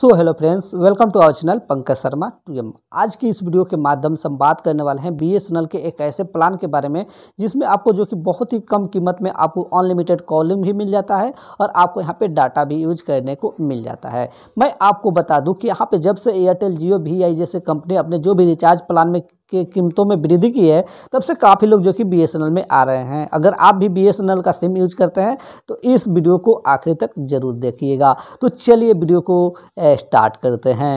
so hello friends welcome to our channel Pankaj Sharma two M आज की इस वीडियो के माध्यम से हम बात करने वाले हैं बीएसएनएल के एक ऐसे प्लान के बारे में जिसमें आपको जो कि बहुत ही कम कीमत में आपको अनलिमिटेड कॉलिंग भी मिल जाता है और आपको यहाँ पे डाटा भी यूज करने को मिल जाता है मैं आपको बता दूँ कि यहाँ पर जब से एयरटेल जियो वी जैसे कंपनी अपने जो भी रिचार्ज प्लान में के कीमतों में वृद्धि की है तब से काफ़ी लोग जो कि बी में आ रहे हैं अगर आप भी बी का सिम यूज करते हैं तो इस वीडियो को आखिर तक ज़रूर देखिएगा तो चलिए वीडियो को स्टार्ट करते हैं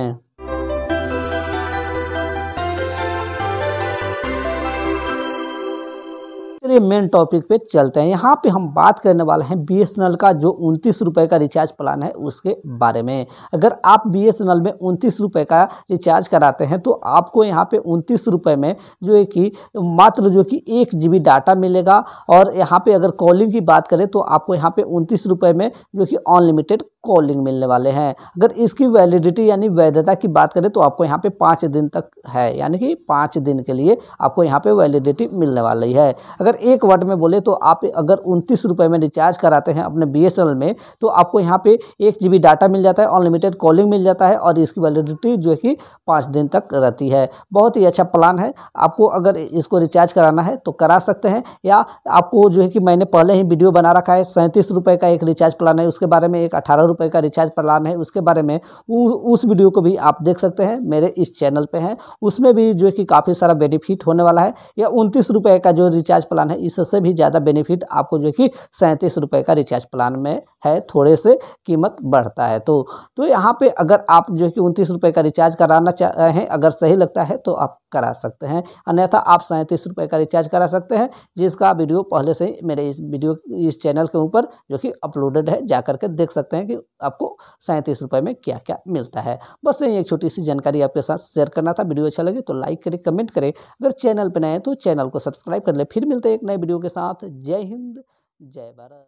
चलिए मेन टॉपिक पे चलते हैं यहाँ पे हम बात करने वाले हैं बी का जो उनतीस रुपये का रिचार्ज प्लान है उसके बारे में अगर आप बी में उनतीस रुपये का रिचार्ज कराते हैं तो आपको यहाँ पे उनतीस रुपये में जो है कि मात्र जो कि एक जी डाटा मिलेगा और यहाँ पे अगर कॉलिंग की बात करें तो आपको यहाँ पे उनतीस रुपये में जो कि अनलिमिटेड कॉलिंग मिलने वाले हैं अगर इसकी वैलिडिटी यानी वैधता की बात करें तो आपको यहाँ पे पाँच दिन तक है यानी कि पाँच दिन के लिए आपको यहाँ पर वैलिडिटी मिलने वाली है अगर अगर एक वाट में बोले तो आप अगर उनतीस रुपये में रिचार्ज कराते हैं अपने बी में तो आपको यहाँ पे एक जी डाटा मिल जाता है अनलिमिटेड कॉलिंग मिल जाता है और इसकी वैलिडिटी जो कि पाँच दिन तक रहती है बहुत ही अच्छा प्लान है आपको अगर इसको रिचार्ज कराना है तो करा सकते हैं या आपको जो है कि मैंने पहले ही वीडियो बना रखा है सैंतीस रुपये का एक रिचार्ज प्लान है उसके बारे में एक अठारह रुपये का रिचार्ज प्लान है उसके बारे में उ, उस वीडियो को भी आप देख सकते हैं मेरे इस चैनल पर है उसमें भी जो है कि काफ़ी सारा बेनिफिट होने वाला है या उनतीस रुपये का जो रिचार्ज प्लान प्लान है इससे भी ज़्यादा बेनिफिट आपको जो कि सैंतीस रुपये का रिचार्ज प्लान में है थोड़े से कीमत बढ़ता है तो तो यहाँ पे अगर आप जो कि उनतीस रुपये का रिचार्ज कराना चाह रहे हैं अगर सही लगता है तो आप करा सकते हैं अन्यथा आप सैंतीस रुपये का रिचार्ज करा सकते हैं जिसका वीडियो पहले से ही मेरे इस वीडियो इस चैनल के ऊपर जो कि अपलोडेड है जा करके देख सकते हैं कि आपको सैंतीस रुपये में क्या क्या मिलता है बस यही एक छोटी सी जानकारी आपके साथ शेयर करना था वीडियो अच्छा लगे तो लाइक करें कमेंट करें अगर चैनल पर नए हैं तो चैनल को सब्सक्राइब कर ले फिर मिलते हैं एक नए वीडियो के साथ जय हिंद जय भारत